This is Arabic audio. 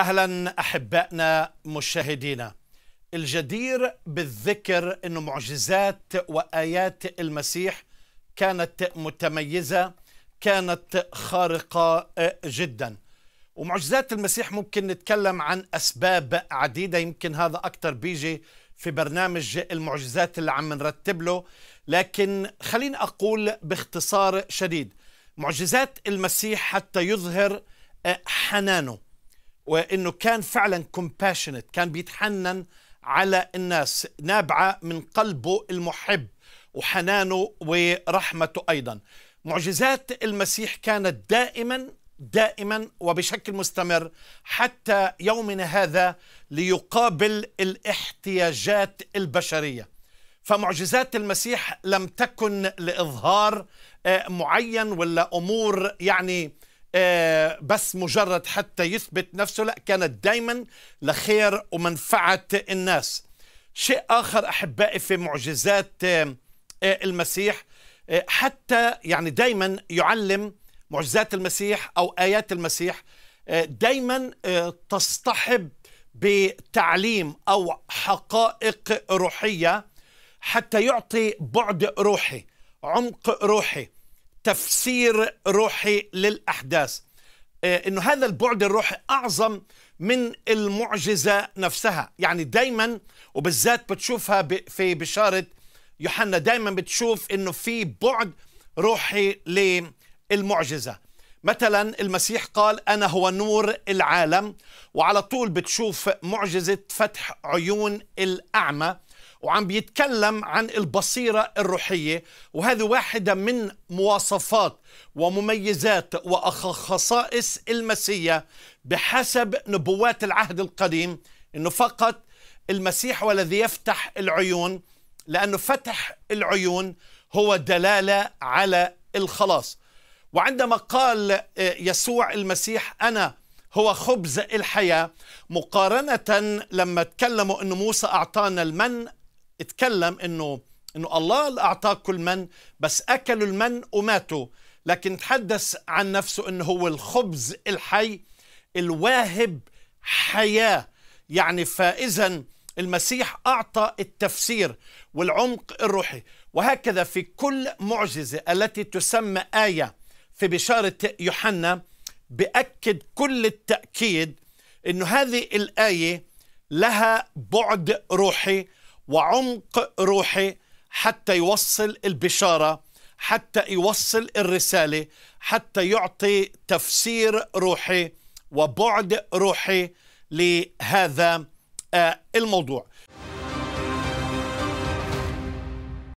اهلا احبائنا مشاهدينا الجدير بالذكر ان معجزات وايات المسيح كانت متميزه كانت خارقه آه، جدا ومعجزات المسيح ممكن نتكلم عن اسباب عديده يمكن هذا اكثر بيجي في برنامج المعجزات اللي عم نرتب له لكن خليني اقول باختصار شديد معجزات المسيح حتى يظهر آه، حنانه وانه كان فعلا compassionate كان بيتحنن على الناس نابعه من قلبه المحب وحنانه ورحمته ايضا معجزات المسيح كانت دائما دائما وبشكل مستمر حتى يومنا هذا ليقابل الاحتياجات البشريه فمعجزات المسيح لم تكن لاظهار آه، معين ولا امور يعني آه، بس مجرد حتى يثبت نفسه لا كانت دايما لخير ومنفعة الناس شيء آخر أحبائي في معجزات آه، آه، المسيح حتى يعني دايما يعلم معجزات المسيح أو آيات المسيح دايما تصطحب بتعليم أو حقائق روحية حتى يعطي بعد روحي عمق روحي تفسير روحي للأحداث آه، انه هذا البعد الروحي اعظم من المعجزه نفسها يعني دايما وبالذات بتشوفها في بشاره يوحنا دايما بتشوف انه في بعد روحي للمعجزه مثلا المسيح قال انا هو نور العالم وعلى طول بتشوف معجزه فتح عيون الاعمى وعم بيتكلم عن البصيرة الروحية وهذه واحدة من مواصفات ومميزات وخصائص المسيا بحسب نبوات العهد القديم أنه فقط المسيح هو الذي يفتح العيون لأنه فتح العيون هو دلالة على الخلاص وعندما قال آه، يسوع المسيح أنا هو خبز الحياة مقارنة لما تكلموا أن موسى أعطانا المن اتكلم انه انه الله كل المن بس اكلوا المن وماتوا لكن تحدث عن نفسه انه هو الخبز الحي الواهب حياه يعني فاذا المسيح اعطى التفسير والعمق الروحي وهكذا في كل معجزه التي تسمى ايه في بشاره يوحنا باكد كل التاكيد انه هذه الايه لها بعد روحي وعمق روحي حتى يوصل البشاره حتى يوصل الرساله حتى يعطي تفسير روحي وبعد روحي لهذا آه، الموضوع